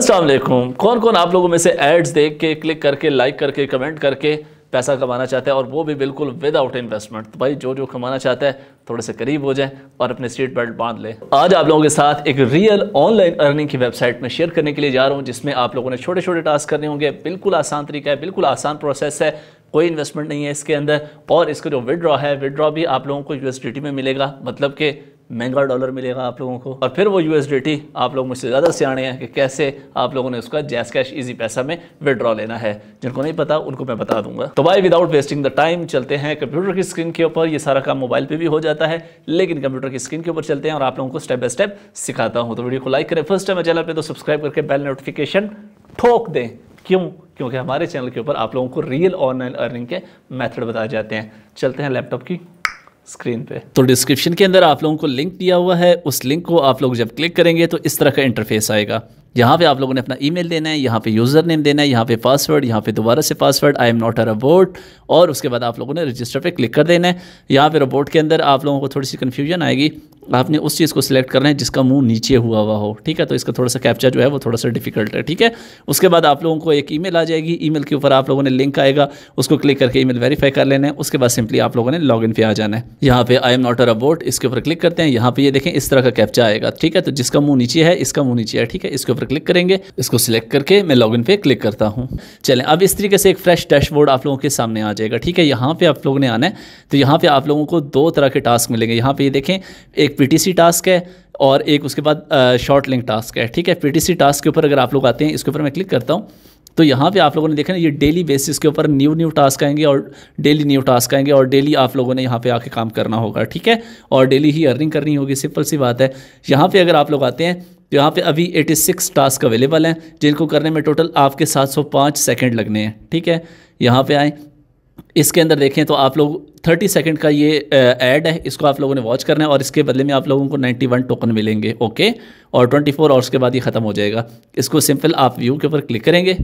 असलम कौन कौन आप लोगों में से एड्स देख के क्लिक करके लाइक करके कमेंट करके पैसा कमाना चाहता है और वो भी बिल्कुल विदाउट इन्वेस्टमेंट तो भाई जो जो कमाना चाहता है थोड़े से करीब हो जाए और अपने सीट बेल्ट बांध ले आज आप लोगों के साथ एक रियल ऑनलाइन अर्निंग की वेबसाइट में शेयर करने के लिए जा रहा हूँ जिसमें आप लोगों ने छोटे छोटे टास्क करने होंगे बिल्कुल आसान तरीका है बिल्कुल आसान प्रोसेस है कोई इन्वेस्टमेंट नहीं है इसके अंदर और इसका जो विड्रॉ है विड्रॉ भी आप लोगों को यूएसडीटी में मिलेगा मतलब कि महंगा डॉलर मिलेगा आप लोगों को और फिर वो यू आप लोग मुझसे ज़्यादा सियाने हैं कि कैसे आप लोगों ने उसका जैस कैश ईजी पैसा में विड्रॉ लेना है जिनको नहीं पता उनको मैं बता दूंगा तो by without wasting the time चलते हैं कंप्यूटर की स्क्रीन के ऊपर ये सारा काम मोबाइल पर भी हो जाता है लेकिन कंप्यूटर की स्क्रीन के ऊपर चलते हैं और आप लोगों को स्टेप बाय स्टेप सिखाता हूँ तो वीडियो को लाइक करें फर्स्ट टाइम चैनल पर तो सब्सक्राइब करके बेल नोटिफिकेशन ठोक दें क्यों क्योंकि हमारे चैनल के ऊपर आप लोगों को रियल ऑनलाइन अर्निंग के मेथड बताए जाते हैं चलते हैं लैपटॉप की स्क्रीन पे तो डिस्क्रिप्शन के अंदर आप लोगों को लिंक दिया हुआ है उस लिंक को आप लोग जब क्लिक करेंगे तो इस तरह का इंटरफेस आएगा यहाँ पे आप लोगों ने अपना ईमेल देना है यहाँ पे यूज़र नेम देना है यहाँ पे पासवर्ड यहाँ पे दोबारा से password I am not a robot और उसके बाद आप लोगों ने रजिस्टर पे क्लिक कर देना है यहाँ पे रोबोट के अंदर आप लोगों को थोड़ी सी कन्फ्यूजन आएगी आपने उस चीज़ को सिलेक्ट करना है जिसका मुंह नीचे हुआ हुआ हो ठीक है तो इसका थोड़ा सा कैप्चा जो है वो थोड़ा सा डिफिकल्ट है ठीक है उसके बाद आप लोगों को एक ईमेल आ जाएगी ईमेल के ऊपर आप लोगों ने लिंक आएगा उसको क्लिक करके ईमेल वेरीफाई कर लेना है उसके बाद सिंपली आप लोगों ने लॉग इन पे आ जाना है यहाँ पे I am not a robot इसके ऊपर क्लिक करते हैं यहाँ पे ये देखें इस तरह का कैप्चा आएगा ठीक है तो जिसका मुंह नीचे है इसका मुंह नीचे है ठीक है इसके ऊपर क्लिक करेंगे इसको सिलेक्ट करके मैं लॉग इन पे क्लिक करता हूँ चलें अब इस तरीके से एक फ्रेश डैशबोर्ड आप लोगों के सामने आ जाएगा ठीक है यहाँ पे आप लोगों ने आना है तो यहाँ पे आप लोगों को दो तरह के टास्क मिलेंगे यहाँ पे ये देखें एक पीटीसी टास्क है और एक उसके बाद शॉर्ट लिंक टास्क है ठीक है पीटीसी टास्क के ऊपर अगर आप लोग आते हैं इसके ऊपर मैं क्लिक करता हूँ तो यहाँ पे आप लोगों ने देखा ना ये डेली बेसिस के ऊपर न्यू न्यू टास्क आएंगे और डेली न्यू टास्क आएंगे और डेली आप लोगों ने यहाँ पे आके काम करना होगा ठीक है और डेली ही अर्निंग करनी होगी सिंपल सी बात है यहाँ पे अगर आप लोग आते हैं तो यहाँ पे अभी 86 टास्क अवेलेबल हैं जिनको करने में टोटल आपके 705 सेकंड लगने हैं ठीक है यहाँ पे आए इसके अंदर देखें तो आप लोग 30 सेकंड का ये ऐड है इसको आप लोगों ने वॉच करना है और इसके बदले में आप लोगों को 91 टोकन मिलेंगे ओके और 24 आवर्स के बाद ये ख़त्म हो जाएगा इसको सिंपल आप व्यू के ऊपर क्लिक करेंगे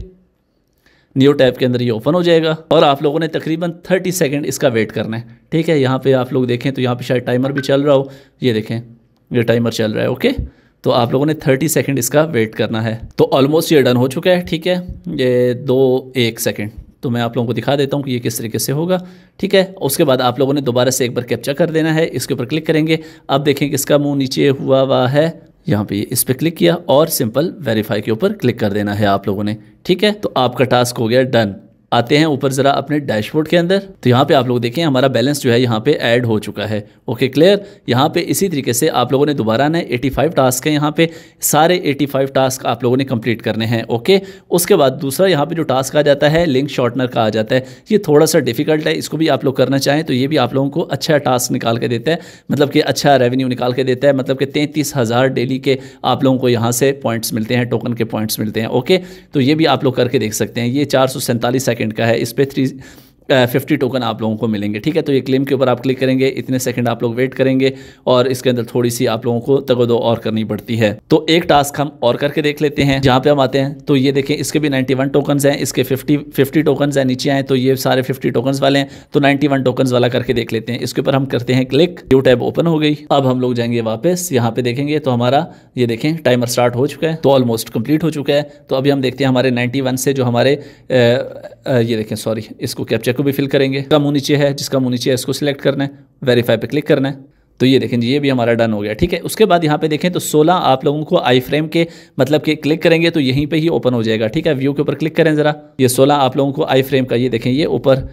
न्यू टैब के अंदर ये ओपन हो जाएगा और आप लोगों ने तकरीबन 30 सेकंड इसका वेट करना है ठीक है यहाँ पर आप लोग देखें तो यहाँ पर शायद टाइमर भी चल रहा हो ये देखें ये टाइमर चल रहा है ओके तो आप लोगों ने 30 सेकंड इसका वेट करना है तो ऑलमोस्ट ये डन हो चुका है ठीक है ये दो एक सेकंड तो मैं आप लोगों को दिखा देता हूँ कि ये किस तरीके से होगा ठीक है उसके बाद आप लोगों ने दोबारा से एक बार कैप्चर कर देना है इसके ऊपर क्लिक करेंगे अब देखें कि इसका मुँह नीचे हुआ हुआ है यहाँ पे इस पर क्लिक किया और सिंपल वेरीफाई के ऊपर क्लिक कर देना है आप लोगों ने ठीक है तो आपका टास्क हो गया डन आते हैं ऊपर ज़रा अपने डैशबोर्ड के अंदर तो यहाँ पे आप लोग देखें हमारा बैलेंस जो है यहाँ पे ऐड हो चुका है ओके क्लियर यहाँ पे इसी तरीके से आप लोगों ने दोबारा ना 85 टास्क है यहाँ पे सारे 85 टास्क आप लोगों ने कंप्लीट करने हैं ओके उसके बाद दूसरा यहाँ पे जो टास्क आ जाता है लिंक शॉर्टनर का आ जाता है ये थोड़ा सा डिफिकल्ट है इसको भी आप लोग करना चाहें तो ये भी आप लोगों को अच्छा टास्क निकाल के देता है मतलब कि अच्छा रेवेन्यू निकाल के देता है मतलब कि तैंतीस डेली के आप लोगों को यहाँ से पॉइंट्स मिलते हैं टोकन के पॉइंट्स मिलते हैं ओके तो ये भी आप लोग करके देख सकते हैं ये चार सौ सेकेंड का है इस पर थ्री फिफ्टी टोकन आप लोगों को मिलेंगे ठीक है तो ये क्लेम के ऊपर आप क्लिक करेंगे इतने सेकंड आप लोग वेट करेंगे और इसके अंदर थोड़ी सी आप लोगों को तगोदो और करनी पड़ती है तो एक टास्क हम और करके देख लेते हैं जहाँ पे हम आते हैं तो ये देखें इसके भी 91 टोकन हैं इसके 50 50 टोकन हैं नीचे आए तो ये सारे 50 टोकन वाले हैं तो 91 टोकन वाला करके देख लेते हैं इसके ऊपर हम करते हैं क्लिक यू टैब ओपन हो गई अब हम लोग जाएंगे वापस यहाँ पे देखेंगे तो हमारा ये देखें टाइमर स्टार्ट हो चुका है तो ऑलमोस्ट कंप्लीट हो चुका है तो अभी हम देखते हैं हमारे नाइन्टी से जो हमारे ये देखें सॉरी इसको कैप्चर को भी फिल करेंगे जिसका मुँह नीचे है जिसका मुँह नीचे है इसको सिलेक्ट करना है वेरीफाई पर क्लिक करना है तो ये देखें जी ये भी हमारा डन हो गया ठीक है उसके बाद यहाँ पे देखें तो 16 आप लोगों को आई फ्रेम के मतलब कि क्लिक करेंगे तो यहीं पे ही ओपन हो जाएगा ठीक है व्यू के ऊपर क्लिक करें ज़रा ये 16 आप लोगों को आई फ्रेम का ये देखें ये ऊपर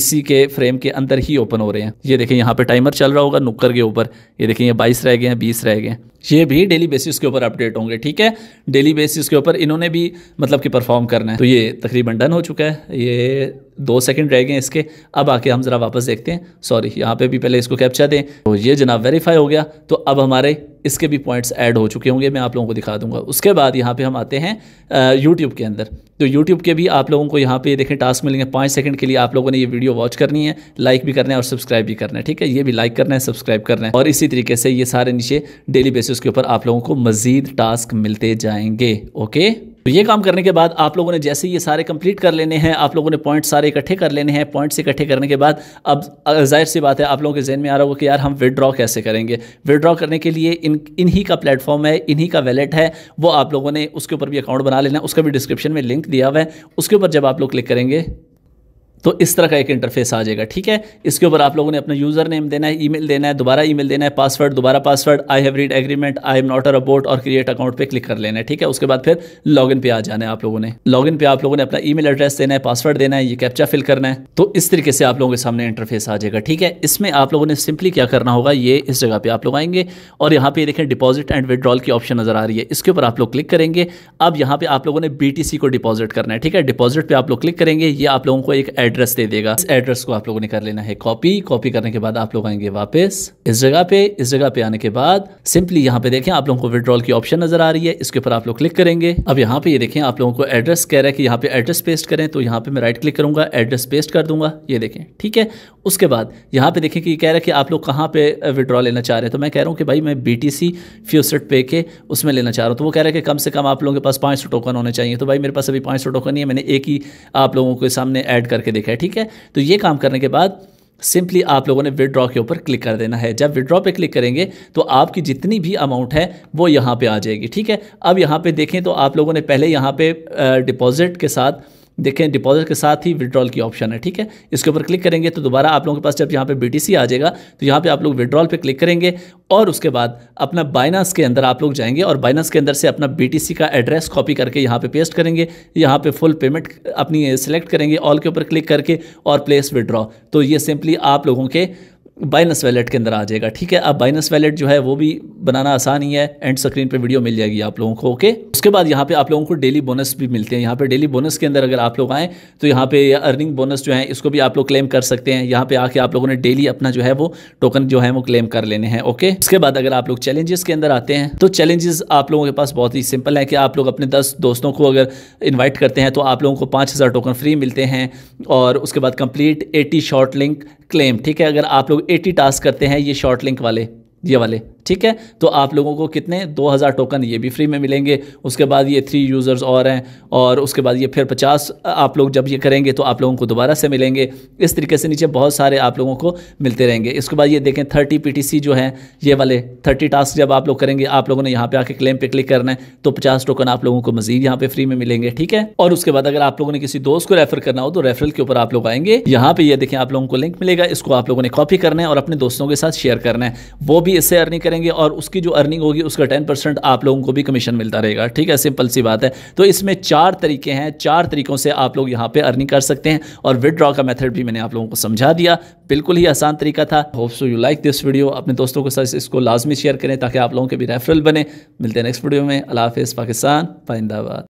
इसी के फ्रेम के अंदर ही ओपन हो रहे हैं ये देखें यहाँ पे टाइमर चल रहा होगा नुक्कर के ऊपर ये देखें ये बाईस रह गए हैं बीस रह गए हैं ये भी डेली बेसिस के ऊपर अपडेट होंगे ठीक है डेली बेसिस के ऊपर इन्होंने भी मतलब कि परफॉर्म करना है तो ये तकरीबन डन हो चुका है ये दो सेकंड रह गए इसके अब आके हम ज़रा वापस देखते हैं सॉरी यहाँ पे भी पहले इसको कैप्चा दें तो ये जनाब वेरीफाई हो गया तो अब हमारे इसके भी पॉइंट्स ऐड हो चुके होंगे मैं आप लोगों को दिखा दूंगा उसके बाद यहाँ पे हम आते हैं यूट्यूब के अंदर तो यूट्यूब के भी आप लोगों को यहाँ पे देखें टास्क मिलेंगे पाँच सेकंड के लिए आप लोगों ने ये वीडियो वॉच करनी है लाइक भी करना है और सब्सक्राइब भी करना है ठीक है ये भी लाइक करना है सब्सक्राइब करना है और इसी तरीके से ये सारे नीचे डेली बेसिस के ऊपर आप लोगों को मज़ीद टास्क मिलते जाएंगे ओके तो ये काम करने के बाद आप लोगों ने जैसे ये सारे कंप्लीट कर लेने हैं आप लोगों ने पॉइंट्स सारे इकट्ठे कर लेने हैं पॉइंट्स इकट्ठे करने के बाद अब जाहिर सी बात है आप लोगों के जहन में आ रहा होगा कि यार हम विदड्रॉ कैसे करेंगे विदड्रॉ करने के लिए इन इन्हीं का प्लेटफॉर्म है इन्हीं का वैलेट है वो आप लोगों ने उसके ऊपर भी अकाउंट बना लेना है उसका भी डिस्क्रिप्शन में लिंक दिया हुआ है उसके ऊपर जब आप लोग क्लिक करेंगे तो इस तरह का एक इंटरफेस आ जाएगा ठीक है इसके ऊपर आप लोगों ने अपना यूज़र नेम देना है ईमेल देना है दोबारा ईमेल देना है पासवर्ड दोबारा password I have read agreement I am not a robot और क्रिएट अकाउंट पे क्लिक कर लेना है ठीक है उसके बाद फिर लॉगिन पे आ जाना है आप लोगों ने लॉगिन पे आप लोगों ने अपना मेल एड्रेस देना है पासवर्ड देना है ये कैप्चा फिल करना है तो इस तरीके से आप लोगों के सामने इंटरफेस आ जाएगा ठीक है इसमें आप लोगों ने सिंपली क्या करना होगा ये इस जगह पर आप लोग आएंगे और यहाँ पे देखें डिपॉजिट एंड विदड्रॉल की ऑप्शन नजर आ रही है इसके ऊपर आप लोग क्लिक करेंगे अब यहाँ पे आप लोगों ने बी को डिपॉजिट करना है ठीक है डिपॉजिट पर आप लोग क्लिक करेंगे ये आप लोगों को एक एड्रेस एड्रेस दे देगा इस एड्रेस को आप लोगों ने कर लेना है कॉपी कॉपी करने के बाद आप लोग आएंगे वापस इस जगह पे इस जगह पे आने के बाद सिंपली यहाँ पे देखें आप लोगों को विड्रॉल की ऑप्शन नजर आ रही है इसके ऊपर आप लोग क्लिक करेंगे अब यहाँ पे ये देखें आप लोगों को एड्रेस कह रहा है कि यहाँ पे एड्रेस पेस्ट करें तो यहाँ पे मैं राइट क्लिक करूंगा एड्रेस पेस्ट कर दूंगा ये देखें ठीक है उसके बाद यहाँ पे देखें कि कह रहा है कि आप लोग कहाँ पे विड्रॉ लेना चाह रहे हैं तो मैं कह रहा हूँ कि भाई मैं बी टी सी फ्यूसट पे के उसमें लेना चाह रहा हूँ तो वो कह रहा है कि कम से कम आप लोगों के पास पाँच सौ टोकन होने चाहिए तो भाई मेरे पास अभी पाँच सौ टोकन नहीं है मैंने एक ही आप लोगों के सामने ऐड करके देखा है ठीक है तो ये काम करने के बाद सिंपली आप लोगों ने विड्रॉ के ऊपर क्लिक कर देना है जब विड्रॉ पे क्लिक करेंगे तो आपकी जितनी भी अमाउंट है वो यहाँ पे आ जाएगी ठीक है अब यहाँ पे देखें तो आप लोगों ने पहले यहाँ पे डिपॉजिट के साथ देखें डिपॉजिट के साथ ही विड्रॉल की ऑप्शन है ठीक है इसके ऊपर क्लिक करेंगे तो दोबारा आप लोगों के पास जब यहाँ पे बीटीसी आ जाएगा तो यहाँ पे आप लोग विड्रॉल पे क्लिक करेंगे और उसके बाद अपना बाइनास के अंदर आप लोग जाएंगे और बाइनास के अंदर से अपना बीटीसी का एड्रेस कॉपी करके यहाँ पे पेस्ट करेंगे यहाँ पे फुल पेमेंट अपनी सेलेक्ट करेंगे ऑल के ऊपर क्लिक करके और प्लेस विड्रॉ तो ये सिंपली आप लोगों के बाइनस वैलेट के अंदर आ जाएगा ठीक है अब बाइनस वैलेट जो है वो भी बनाना आसान ही है एंड स्क्रीन पे वीडियो मिल जाएगी आप लोगों को ओके उसके बाद यहाँ पे आप लोगों को डेली बोनस भी मिलते हैं यहाँ पे डेली बोनस के अंदर अगर आप लोग आएँ तो यहाँ पे अर्निंग बोनस जो है इसको भी आप लोग क्लेम कर सकते हैं यहाँ पे आके आप लोगों ने डेली अपना जो है वो टोकन जो है वो क्लेम कर लेने हैं ओके उसके बाद अगर आप लोग चैलेंजेस के अंदर आते हैं तो चैलेंजेस आप लोगों के पास बहुत ही सिंपल है कि आप लोग अपने दस दोस्तों को अगर इन्वाइट करते हैं तो आप लोगों को पाँच टोकन फ्री मिलते हैं और उसके बाद complete AT short link claim ठीक है अगर आप लोग 80 टास्क करते हैं ये शॉर्ट लिंक वाले ये वाले ठीक है तो आप लोगों को कितने 2000 टोकन ये भी फ्री में मिलेंगे उसके बाद ये थ्री यूज़र्स और हैं और उसके बाद ये फिर 50 आप लोग जब ये करेंगे तो आप लोगों को दोबारा से मिलेंगे इस तरीके से नीचे बहुत सारे आप लोगों को मिलते रहेंगे इसके बाद ये देखें थर्टी पी जो हैं ये वाले थर्टी टास्क जब आप लोग करेंगे आप लोगों ने यहाँ पर आके क्लेम पर क्लिक करना है तो पचास टोकन आप लोगों को मजीद यहाँ पर फ्री में मिलेंगे ठीक है और उसके बाद अगर आप लोगों ने किसी दोस्त को रेफर करना हो तो रेफरल के ऊपर आप लोग आएंगे यहाँ पर यह देखें आप लोगों को लिंक मिलेगा इसको आप लोगों ने कॉपी करना है और अपने दोस्तों के साथ शेयर करना है वो भी इससे अर्निंग करें करेंगे और उसकी जो अर्निंग होगी उसका टेन परसेंट आप लोगों को भी कमीशन मिलता रहेगा ठीक है सिंपल सी बात है तो इसमें चार तरीके हैं चार तरीक़ों से आप लोग यहाँ पर अर्निंग कर सकते हैं और विदड्रॉ का मेथड भी मैंने आप लोगों को समझा दिया बिल्कुल ही आसान तरीका था hope so you like this video अपने दोस्तों के साथ इसको लाजमी शेयर करें ताकि आप लोगों के भी रेफरल बने मिलते हैं नेक्स्ट वीडियो में अला हाफिज़ पाकिस्तान फाइंदाबाद